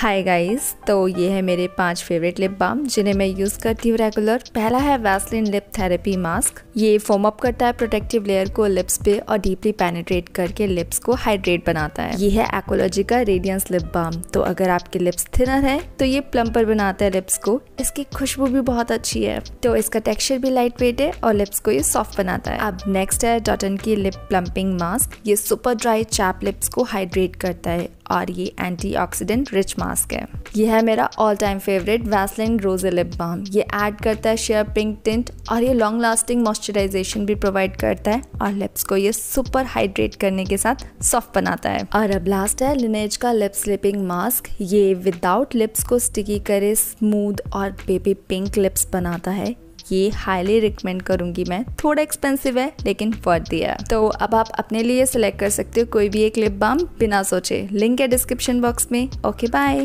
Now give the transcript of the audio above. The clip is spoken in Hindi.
हाय गाइस तो ये है मेरे पांच फेवरेट लिप बाम जिन्हें मैं यूज़ करती हूँ रेगुलर पहला है वैसलिन लिप थेरेपी मास्क ये फॉर्म अप करता है प्रोटेक्टिव लेयर को लिप्स पे और डीपली पेनेट्रेट करके लिप्स को हाइड्रेट बनाता है ये है एक्ोलॉजी का रेडियंस लिप बाम तो अगर आपके लिप्स थिनर है तो ये प्लम्पर बनाता है लिप्स को इसकी खुशबू भी बहुत अच्छी है तो इसका टेक्स्चर भी लाइट वेट है और लिप्स को ये सॉफ्ट बनाता है अब नेक्स्ट है डॉटन की लिप प्लम्पिंग मास्क ये सुपर ड्राई चैप लिप्स को हाइड्रेट करता है और ये एंटीऑक्सीडेंट रिच मास्क है ये है मेरा all time favourite Vaseline rosy lip balm ये ऐड करता है शेयर पिंक टिंट और ये लॉन्ग लास्टिंग मॉइस्चराइजेशन भी प्रोवाइड करता है और लिप्स को ये सुपर हाइड्रेट करने के साथ सॉफ्ट बनाता है और अब लास्ट है लिनेज का लिप स्लिपिंग मास्क ये विदाउट लिप्स को स्टिकी करे स्मूथ और बेबी पिंक लिप्स बनाता है ये हाईली रिकमेंड करूंगी मैं थोड़ा एक्सपेंसिव है लेकिन वर्थ दिया तो अब आप अपने लिए सिलेक्ट कर सकते हो कोई भी एक लिप बाम बिना सोचे लिंक है डिस्क्रिप्शन बॉक्स में ओके बाय